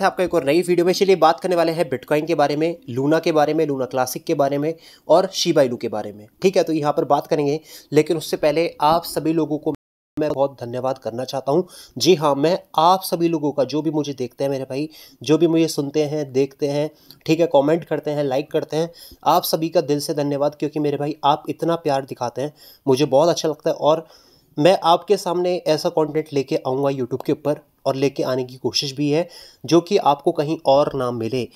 स्वागत है आपका एक और नई वीडियो में चलिए बात करने वाले हैं बिटकॉइन के बारे में लूना के बारे में लूना क्लासिक के बारे में और शिबाइलू के बारे में ठीक है तो यहाँ पर बात करेंगे लेकिन उससे पहले आप सभी लोगों को मैं बहुत धन्यवाद करना चाहता हूँ जी हाँ मैं आप सभी लोगों का जो भी मुझे देखते हैं मेरे भाई जो भी मुझे सुनते हैं देखते हैं ठीक है कमेंट करते हैं लाइक करते हैं आप सभी का दिल से धन्यवाद क्योंकि मेरे भाई आप इतना प्यार दिखाते हैं मुझे बहुत अच्छा लगता है और मैं आपके सामने ऐसा कंटेंट लेके आऊँगा यूट्यूब के ऊपर और लेके आने की कोशिश भी है जो कि आपको कहीं और ना मिले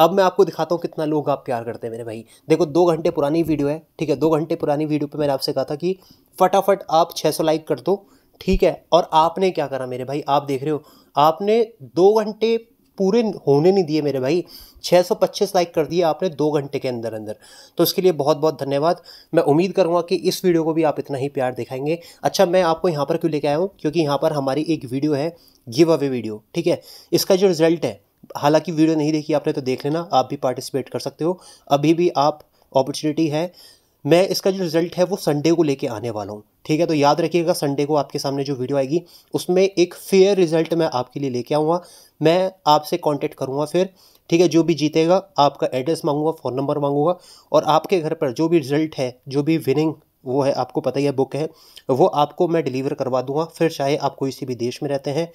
अब मैं आपको दिखाता हूँ कितना लोग आप प्यार करते हैं मेरे भाई देखो दो घंटे पुरानी वीडियो है ठीक है दो घंटे पुरानी वीडियो पे मैंने आपसे कहा था कि फटाफट आप 600 लाइक कर दो ठीक है और आपने क्या करा मेरे भाई आप देख रहे हो आपने दो घंटे पूरे होने नहीं दिए मेरे भाई 625 लाइक कर दिए आपने दो घंटे के अंदर अंदर तो उसके लिए बहुत बहुत धन्यवाद मैं उम्मीद करूँगा कि इस वीडियो को भी आप इतना ही प्यार दिखाएंगे अच्छा मैं आपको यहाँ पर क्यों लेके आया हूँ क्योंकि यहाँ पर हमारी एक वीडियो है गिव अवे वीडियो ठीक है इसका जो रिजल्ट है हालांकि वीडियो नहीं देखी आपने तो देख लेना आप भी पार्टिसिपेट कर सकते हो अभी भी आप अपॉर्चुनिटी है मैं इसका जो रिज़ल्ट है वो संडे को लेके आने वाला हूँ ठीक है तो याद रखिएगा संडे को आपके सामने जो वीडियो आएगी उसमें एक फेयर रिजल्ट मैं आपके लिए लेके आऊँगा मैं आपसे कॉन्टेक्ट करूँगा फिर ठीक है जो भी जीतेगा आपका एड्रेस मांगूंगा फ़ोन नंबर मांगूंगा और आपके घर पर जो भी रिजल्ट है जो भी विनिंग वो है आपको पता ही है बुक है वो आपको मैं डिलीवर करवा दूंगा फिर चाहे आप कोई सी भी देश में रहते हैं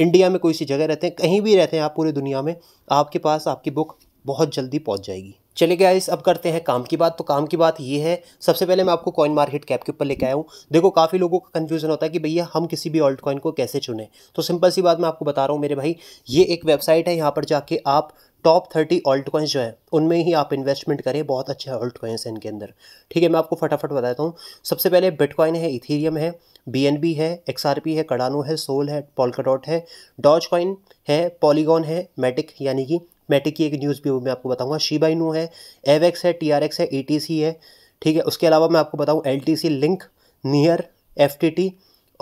इंडिया में कोई सी जगह रहते हैं कहीं भी रहते हैं आप पूरी दुनिया में आपके पास आपकी बुक बहुत जल्दी पहुंच जाएगी चले गया इस अब करते हैं काम की बात तो काम की बात ये है सबसे पहले मैं आपको कॉइन मार्केट कैप के ऊपर लेके आया हूँ देखो काफ़ी लोगों का कन्फ्यूजन होता है कि भैया हम किसी भी ऑल्ट कॉइन को कैसे चुने तो सिंपल सी बात मैं आपको बता रहा हूँ मेरे भाई ये एक वेबसाइट है यहाँ पर जाके आप टॉप थर्टी ऑल्ट कॉइन्स जो है उनमें ही आप इन्वेस्टमेंट करें बहुत अच्छे ऑल्ट कॉइन्स हैं इनके अंदर ठीक है मैं आपको फटाफट बताता हूँ सबसे पहले बिटकॉइन है इथीरियम है बी है एक्स है कडानो है सोल है पॉल्काडॉट है डॉज कॉइन है पॉलीगॉन है मेटिक यानी कि मैटिक की एक न्यूज़ भी वो मैं आपको बताऊंगा शिबा इनू है एवेक्स है टी आर एक्स है ई है ठीक है उसके अलावा मैं आपको बताऊँ एल लिंक नियर एफ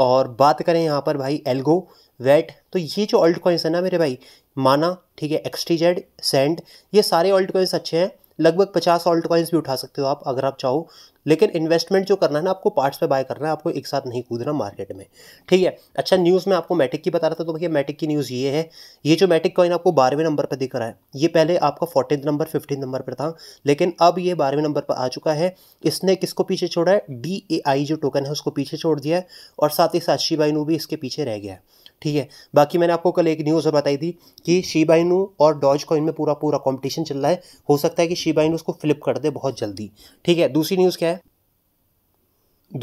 और बात करें यहाँ पर भाई एल्गो वेट तो ये जो ऑल्ट कॉइन्स है ना मेरे भाई माना ठीक है एक्सटीजेड सेंड ये सारे ऑल्ट कॉइन्स अच्छे हैं लगभग पचास ऑल्ट कॉइन्स भी उठा सकते हो आप अगर आप चाहो लेकिन इन्वेस्टमेंट जो करना है ना आपको पार्ट्स पे बाय करना है आपको एक साथ नहीं कूदना मार्केट में ठीक है अच्छा न्यूज़ में आपको मैटिक की बता रहा था तो भैया मैटिक की न्यूज़ ये है ये जो मैटिक कॉइन आपको बारहवें नंबर पर दिख रहा है ये पहले आपका फोर्टीन नंबर फिफ्टीन नंबर पर था लेकिन अब ये बारहवें नंबर पर आ चुका है इसने किसको पीछे छोड़ा है डी जो टोकन है उसको पीछे छोड़ दिया है और साथ ही साक्षी बाइनू भी इसके पीछे रह गया है ठीक है बाकी मैंने आपको कल एक न्यूज़ बताई थी कि शिबाइनू और डॉज कॉइन में पूरा पूरा कॉम्पिटिशन चल रहा है हो सकता है कि शिबाइनू उसको फ्लिप कर दे बहुत जल्दी ठीक है दूसरी न्यूज़ क्या है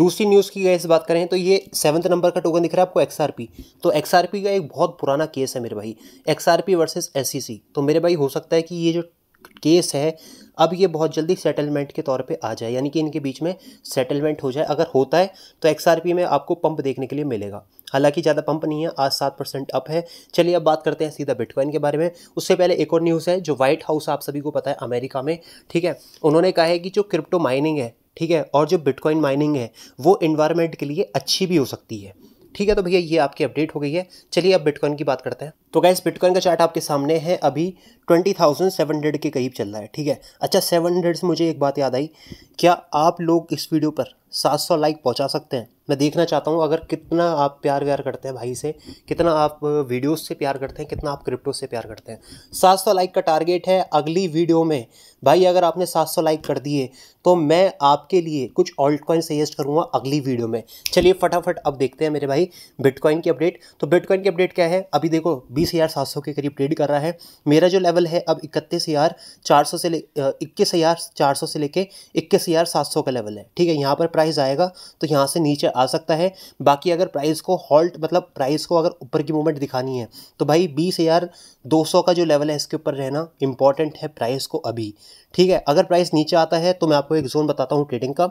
दूसरी न्यूज़ की गैस बात करें तो ये सेवन्थ नंबर का टोकन दिख रहा है आपको एक्सआरपी तो एक्सआरपी का एक बहुत पुराना केस है मेरे भाई एक्सआरपी वर्सेस एससीसी तो मेरे भाई हो सकता है कि ये जो केस है अब ये बहुत जल्दी सेटलमेंट के तौर पे आ जाए यानी कि इनके बीच में सेटलमेंट हो जाए अगर होता है तो एक्सआरपी में आपको पंप देखने के लिए मिलेगा हालांकि ज़्यादा पंप नहीं है आज सात परसेंट अप है चलिए अब बात करते हैं सीधा बिटकॉइन के बारे में उससे पहले एक और न्यूज़ है जो व्हाइट हाउस आप सभी को पता है अमेरिका में ठीक है उन्होंने कहा है कि जो क्रिप्टो माइनिंग है ठीक है और जो बिटकॉइन माइनिंग है वो इन्वायरमेंट के लिए अच्छी भी हो सकती है ठीक है तो भैया ये आपकी अपडेट हो गई है चलिए अब बिटकॉइन की बात करते हैं तो गैस बिटकॉइन का चार्ट आपके सामने है अभी ट्वेंटी थाउजेंड सेवन हंड्रेड के करीब चल रहा है ठीक है अच्छा सेवन हंड्रेड से मुझे एक बात याद आई क्या आप लोग इस वीडियो पर सात सौ लाइक पहुँचा सकते हैं मैं देखना चाहता हूँ अगर कितना आप प्यार व्यार करते हैं भाई से कितना आप वीडियोस से प्यार करते हैं कितना आप क्रिप्टो से प्यार करते हैं सात सौ लाइक का टारगेट है अगली वीडियो में भाई अगर आपने सात सौ लाइक कर दिए तो मैं आपके लिए कुछ ऑल्ट कॉइन सजेस्ट करूँगा अगली वीडियो में चलिए फटाफट अब देखते हैं मेरे भाई बिटकॉइन की अपडेट तो बिटकॉइन की अपडेट क्या है अभी देखो बीस हज़ार सात सौ के करीब ट्रेड कर रहा है मेरा जो लेवल है अब इकतीस हज़ार चार सौ से ले इक्कीस हज़ार चार सौ से लेके इक्कीस हज़ार सात सौ का लेवल है ठीक है यहाँ पर प्राइस आएगा तो यहाँ से नीचे आ सकता है बाकी अगर प्राइस को हॉल्ट मतलब प्राइस को अगर ऊपर की मूवमेंट दिखानी है तो भाई बीस हज़ार दो सौ का जो लेवल है इसके ऊपर रहना इंपॉर्टेंट है प्राइस को अभी ठीक है अगर प्राइस नीचे आता है तो मैं आपको एक जोन बताता हूँ ट्रेडिंग का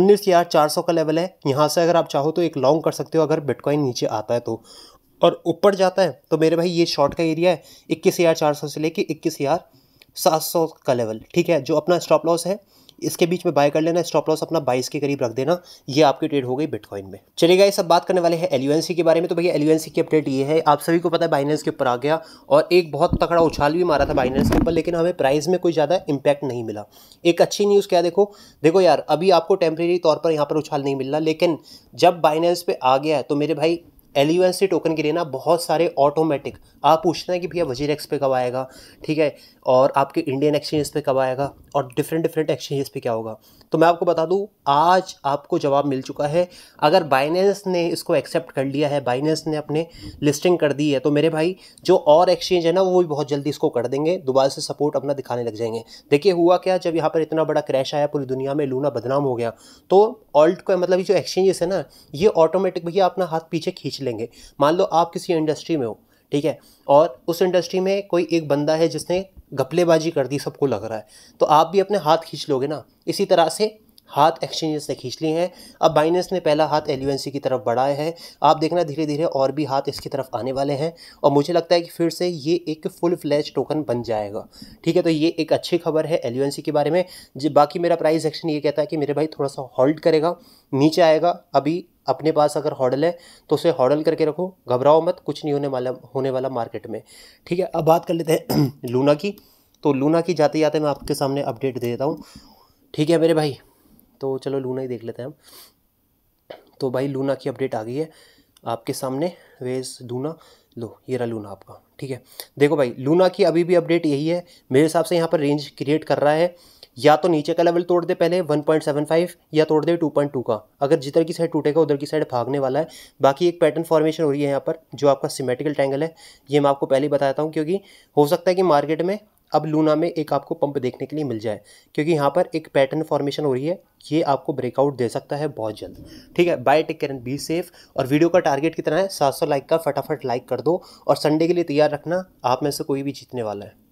उन्नीस हज़ार चार सौ का लेवल है यहाँ से अगर आप चाहो तो एक लॉन्ग कर सकते हो अगर बिटकॉइन नीचे आता है तो और ऊपर जाता है तो मेरे भाई ये शॉर्ट का एरिया है इक्कीस हज़ार चार सौ से लेके इक्कीस हज़ार सात सौ का लेवल ठीक है जो अपना स्टॉप लॉस है इसके बीच में बाय कर लेना स्टॉप लॉस अपना बाईस के करीब रख देना ये आपकी ट्रेड हो गई बिटकॉइन में चलेगा ये सब बात करने वाले हैं एलयूएनसी के बारे में तो भैया एलयूएनसी की अपडेट ये है आप सभी को पता है बाइनेंस के ऊपर आ गया और एक बहुत तकड़ा उछाल भी मारा था बाइनेंस के ऊपर लेकिन हमें प्राइस में कोई ज़्यादा इंपैक्ट नहीं मिला एक अच्छी न्यूज़ क्या देखो देखो यार अभी आपको टेम्प्रेरी तौर पर यहाँ पर उछाल नहीं मिल रहा लेकिन जब बाइनेंस पे आ गया तो मेरे भाई एल टोकन के लिए ना बहुत सारे ऑटोमेटिक आप पूछते हैं कि भैया वजीर एक्स पे कब आएगा ठीक है और आपके इंडियन एक्सचेंज पे कब आएगा और डिफरेंट डिफरेंट एक्सचेंजेस पे क्या होगा तो मैं आपको बता दूं आज आपको जवाब मिल चुका है अगर बाइनेंस ने इसको एक्सेप्ट कर लिया है बाइनेंस ने अपने लिस्टिंग कर दी है तो मेरे भाई जो और एक्सचेंज है ना वो भी बहुत जल्दी इसको कर देंगे दोबारा से सपोर्ट अपना दिखाने लग जाएंगे देखिए हुआ क्या जब यहाँ पर इतना बड़ा क्रैश आया पूरी दुनिया में लूना बदनाम हो गया तो ऑल्ट का मतलब जो एक्सचेंजेस है ना ये ऑटोमेटिक भैया अपना हाथ पीछे खींच लेंगे मान लो आप किसी इंडस्ट्री में हो ठीक है और उस इंडस्ट्री में कोई एक बंदा है जिसने घपलेबाजी कर दी सबको लग रहा है तो आप भी अपने हाथ खींच लोगे ना इसी तरह से हाथ एक्सचेंजेस ने खींच लिए हैं अब बाइनेंस ने पहला हाथ एल की तरफ बढ़ाया है आप देखना धीरे धीरे और भी हाथ इसकी तरफ आने वाले हैं और मुझे लगता है कि फिर से ये एक फुल फ्लैश टोकन बन जाएगा ठीक है तो ये एक अच्छी खबर है एल के बारे में बाकी मेरा प्राइस एक्शन ये कहता है कि मेरे भाई थोड़ा सा होल्ड करेगा नीचे आएगा अभी अपने पास अगर हॉडल है तो उसे हॉडल करके रखो घबराओ मत कुछ नहीं होने वाला होने वाला मार्केट में ठीक है अब बात कर लेते हैं लूना की तो लूना की जाते जाते मैं आपके सामने अपडेट दे देता हूँ ठीक है मेरे भाई तो चलो लूना ही देख लेते हैं हम तो भाई लूना की अपडेट आ गई है आपके सामने वेज लूना लो ये रहा लूना आपका ठीक है देखो भाई लूना की अभी भी अपडेट यही है मेरे हिसाब से यहाँ पर रेंज क्रिएट कर रहा है या तो नीचे का लेवल तोड़ दे पहले 1.75 या तोड़ दे 2.2 का अगर जिधर की साइड टूटेगा उधर की साइड भागने वाला है बाकी एक पैटर्न फॉर्मेशन हो रही है यहाँ पर जो आपका सिमेट्रिकल ट्रैंगल है ये मैं आपको पहले ही बताता हूँ क्योंकि हो सकता है कि मार्केट में अब लूना में एक आपको पंप देखने के लिए मिल जाए क्योंकि यहाँ पर एक पैटर्न फॉर्मेशन हो रही है ये आपको ब्रेकआउट दे सकता है बहुत जल्द ठीक है bye take can be safe और वीडियो का टारगेट कितना है 700 लाइक का फटाफट लाइक कर दो और संडे के लिए तैयार रखना आप में से कोई भी जीतने वाला है